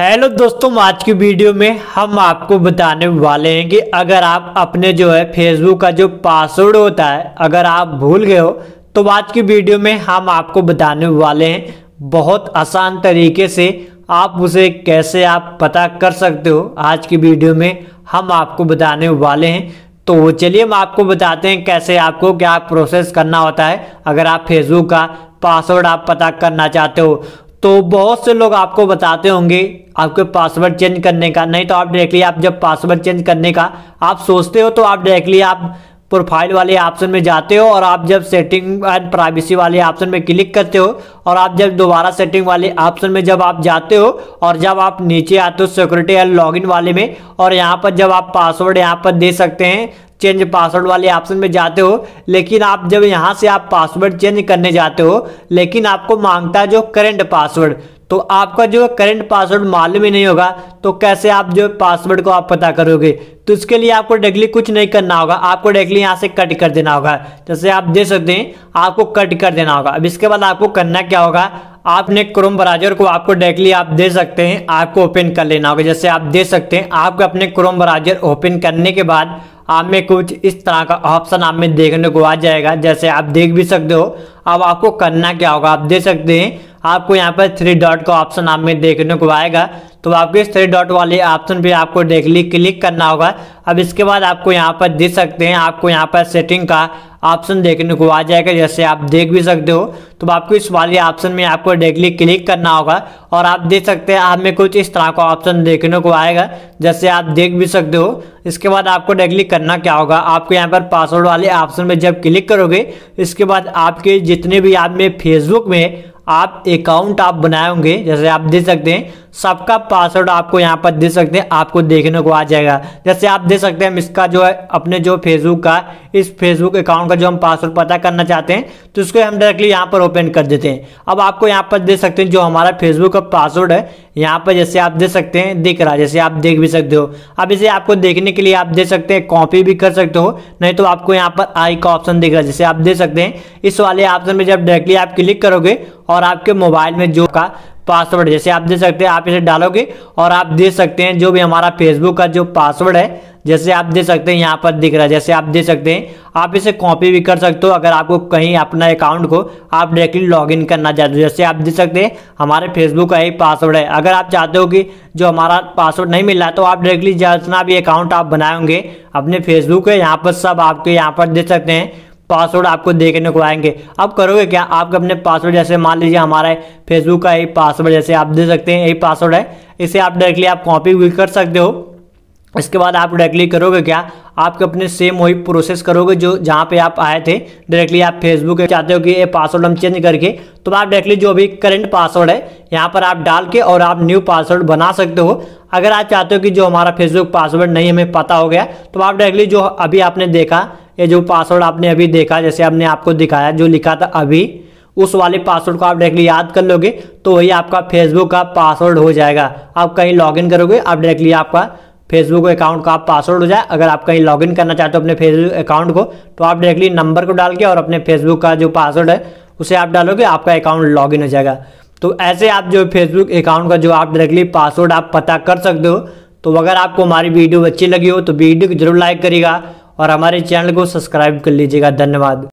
hello दोस्तों आज की वीडियो में हम आपको बताने वाले हैं कि अगर आप अपने जो है फेसबुक का जो पासवर्ड होता है अगर आप भूल गए हो तो आज की वीडियो में हम आपको बताने वाले हैं बहुत आसान तरीके से आप उसे कैसे आप पता कर सकते हो आज की वीडियो में हम आपको बताने वाले हैं तो चलिए हम आपको बताते हैं कैसे आपको क्या प्रोसेस करना होता है अगर आप फेसबुक का पासवर्ड आप पता करना चाहते हो तो बहुत से लोग आपको बताते होंगे आपके पासवर्ड चेंज करने का नहीं तो आप डायरेक्टली आप जब पासवर्ड चेंज करने का आप सोचते हो तो आप डायरेक्टली आप प्रोफाइल वाले ऑप्शन में जाते हो और आप जब सेटिंग एंड प्राइवेसी वाले ऑप्शन में क्लिक करते हो और आप जब दोबारा सेटिंग वाले ऑप्शन में जब आप जाते हो और जब आप नीचे आते हो सिक्योरिटी एंड लॉगिन वाले में और यहाँ पर जब आप पासवर्ड यहाँ पर दे सकते हैं चेंज पासवर्ड वाले ऑप्शन में जाते हो लेकिन आप जब यहाँ से आप पासवर्ड चेंज करने जाते हो लेकिन आपको मांगता है जो करेंट पासवर्ड तो आपका जो करंट पासवर्ड मालूम ही नहीं होगा तो कैसे आप जो पासवर्ड को आप पता करोगे तो इसके लिए आपको डायरेक्टली कुछ नहीं करना होगा आपको डायरेक्टली यहाँ से कट कर देना होगा जैसे आप देख सकते हैं आपको कट कर देना होगा अब इसके बाद आपको करना क्या होगा आपने क्रोम ब्राउजर को आपको डायरेक्टली आप दे सकते हैं आपको ओपन कर लेना होगा जैसे आप दे सकते हैं आपको अपने क्रोम ब्राउजर ओपन करने के बाद आप में कुछ इस तरह का ऑप्शन आप में देखने को आ जाएगा जैसे आप देख भी सकते हो अब आपको करना क्या होगा आप दे सकते हैं आपको यहाँ पर थ्री डॉट का ऑप्शन आप में देखने को आएगा तो आपको इस थ्री डॉट वाले ऑप्शन पे आपको ली क्लिक करना होगा अब इसके बाद आपको यहाँ पर देख सकते हैं आपको यहाँ पर सेटिंग का ऑप्शन देखने को आ जाएगा जैसे आप देख भी सकते हो तो आपको इस वाले ऑप्शन में आपको डेली क्लिक करना होगा और आप देख सकते हैं आप में कुछ इस तरह का ऑप्शन देखने को आएगा जैसे आप देख भी सकते हो इसके बाद आपको डेकली करना क्या होगा आपको यहाँ पर पासवर्ड वाले ऑप्शन में जब क्लिक करोगे इसके बाद आपके जितने भी आप में फेसबुक में आप अकाउंट आप बनाए होंगे जैसे आप देख सकते हैं सबका पासवर्ड आपको यहाँ पर दे सकते हैं आपको देखने को आ जाएगा जैसे आप दे सकते हैं हम इसका जो है अपने जो फेसबुक का इस फेसबुक अकाउंट का जो हम पासवर्ड पता करना चाहते हैं तो उसको हम डायरेक्टली यहाँ पर ओपन कर देते हैं अब आपको यहाँ पर दे सकते हैं जो हमारा फेसबुक का पासवर्ड है यहाँ पर जैसे आप दे सकते हैं दिख रहा जैसे आप देख भी सकते हो अब इसे आपको देखने के लिए आप दे सकते हैं कॉपी भी कर सकते हो नहीं तो आपको यहाँ पर आई का ऑप्शन दिख रहा है जैसे आप दे सकते हैं इस वाले ऑप्शन में जब डायरेक्टली आप क्लिक करोगे और आपके मोबाइल में जो का पासवर्ड जैसे आप दे सकते हैं आप इसे डालोगे और आप दे सकते हैं जो भी हमारा फेसबुक का जो पासवर्ड है जैसे आप दे सकते हैं यहाँ पर दिख रहा है जैसे आप दे सकते हैं आप इसे कॉपी भी कर सकते हो अगर आपको कहीं अपना अकाउंट को आप डायरेक्टली लॉगिन करना चाहते हो जैसे आप दे सकते हैं हमारे फेसबुक का ही पासवर्ड है अगर आप चाहते हो कि जो हमारा पासवर्ड नहीं मिल रहा तो आप डायरेक्टली जितना भी अकाउंट आप बनाए होंगे अपने फेसबुक के यहाँ पर सब आपके यहाँ पर दे सकते हैं पासवर्ड आपको देखने को आएंगे आप करोगे क्या आप अपने पासवर्ड जैसे मान लीजिए हमारा फेसबुक का यही पासवर्ड जैसे आप दे सकते हैं यही पासवर्ड है इसे आप डायरेक्टली आप कॉपी भी कर सकते हो इसके बाद आप डायरेक्टली करोगे क्या आप अपने सेम वही प्रोसेस करोगे जो जहाँ पे आप आए थे डायरेक्टली आप फेसबुक चाहते हो कि ये पासवर्ड हम चेंज करके तो आप डायरेक्टली जो अभी करंट पासवर्ड है यहाँ पर आप डाल के और आप न्यू पासवर्ड बना सकते हो अगर आप चाहते हो कि जो हमारा फेसबुक पासवर्ड नहीं हमें पता हो गया तो आप डायरेक्टली जो अभी आपने देखा ये जो पासवर्ड आपने अभी देखा जैसे हमने आपको दिखाया जो लिखा था अभी उस वाले पासवर्ड को आप डायरेक्टली याद कर लोगे तो वही आपका फेसबुक का पासवर्ड हो जाएगा आप कहीं लॉगिन करोगे आप डायरेक्टली आपका फेसबुक अकाउंट का पासवर्ड हो जाए अगर आप कहीं लॉगिन करना चाहते हो अपने फेसबुक अकाउंट को तो आप डायरेक्टली नंबर को डाल के और अपने फेसबुक का जो पासवर्ड है उसे आप डालोगे आपका अकाउंट लॉगिन हो जाएगा तो ऐसे आप जो फेसबुक अकाउंट का जो आप डायरेक्टली पासवर्ड आप पता कर सकते हो तो अगर आपको हमारी वीडियो अच्छी लगी हो तो वीडियो को जरूर लाइक करिएगा और हमारे चैनल को सब्सक्राइब कर लीजिएगा धन्यवाद